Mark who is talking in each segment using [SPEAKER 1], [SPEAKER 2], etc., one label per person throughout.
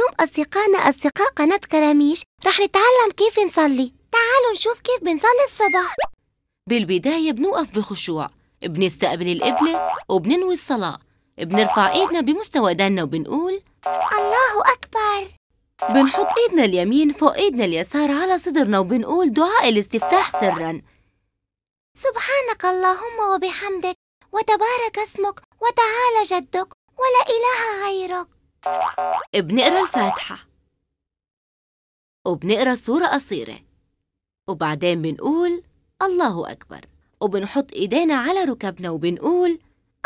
[SPEAKER 1] اليوم
[SPEAKER 2] أصدقائنا أصدقاء قناة كراميش رح نتعلم كيف نصلي تعالوا نشوف كيف بنصلي الصبح بالبداية بنوقف بخشوع بنستقبل القبلة وبننوي الصلاة بنرفع ايدنا بمستوى دنا وبنقول الله
[SPEAKER 1] أكبر بنحط ايدنا
[SPEAKER 2] اليمين فوق ايدنا اليسار على صدرنا وبنقول دعاء الاستفتاح سرا
[SPEAKER 1] سبحانك اللهم وبحمدك وتبارك اسمك وتعالى جدك ولا إله غيرك
[SPEAKER 2] بنقرا الفاتحة وبنقرا سورة قصيرة وبعدين بنقول الله أكبر وبنحط إيدينا على ركبنا وبنقول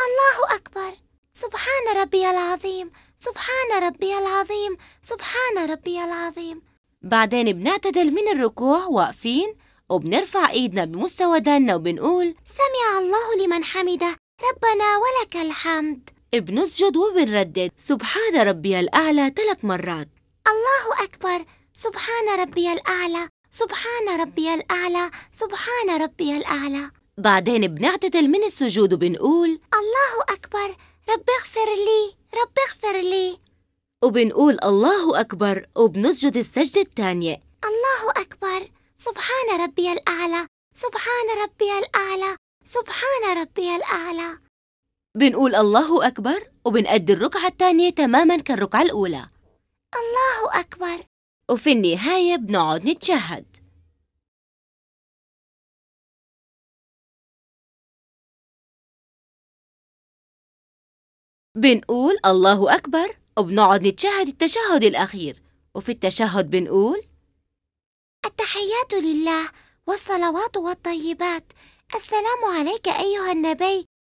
[SPEAKER 1] الله أكبر سبحان ربي العظيم سبحان ربي العظيم
[SPEAKER 2] سبحان ربي العظيم بعدين بنعتدل من الركوع واقفين وبنرفع ايدنا بمستوى داننا وبنقول سمع الله لمن حمده ربنا ولك الحمد بنسجد وبنردد سبحان ربي الأعلى ثلاث مرات
[SPEAKER 1] الله أكبر سبحان ربي الأعلى سبحان ربي الأعلى
[SPEAKER 2] سبحان ربي الأعلى بعدين بنعتدل من السجود وبنقول الله أكبر رب اغفر لي رب اغفر لي وبنقول الله أكبر وبنسجد السجدة الثانية
[SPEAKER 1] الله أكبر سبحان ربي
[SPEAKER 2] الأعلى سبحان ربي الأعلى سبحان ربي الأعلى بنقول الله أكبر وبنأدي الركعة التانية تماما كالركعة الأولى الله أكبر وفي النهاية بنقعد نتشهد بنقول الله أكبر وبنقعد نتشهد التشهد الأخير وفي التشهد بنقول التحيات لله
[SPEAKER 1] والصلوات والطيبات السلام عليك أيها النبي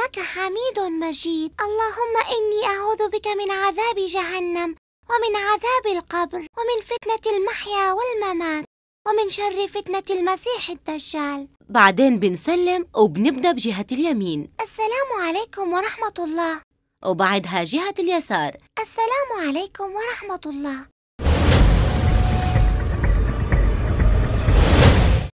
[SPEAKER 1] إنك حميد مجيد اللهم إني أعوذ بك من عذاب جهنم ومن عذاب القبر ومن فتنة المحيا والممات ومن شر فتنة المسيح الدجال
[SPEAKER 2] بعدين بنسلم وبنبدأ بجهة اليمين
[SPEAKER 1] السلام عليكم ورحمة الله
[SPEAKER 2] وبعدها جهة اليسار
[SPEAKER 1] السلام عليكم ورحمة الله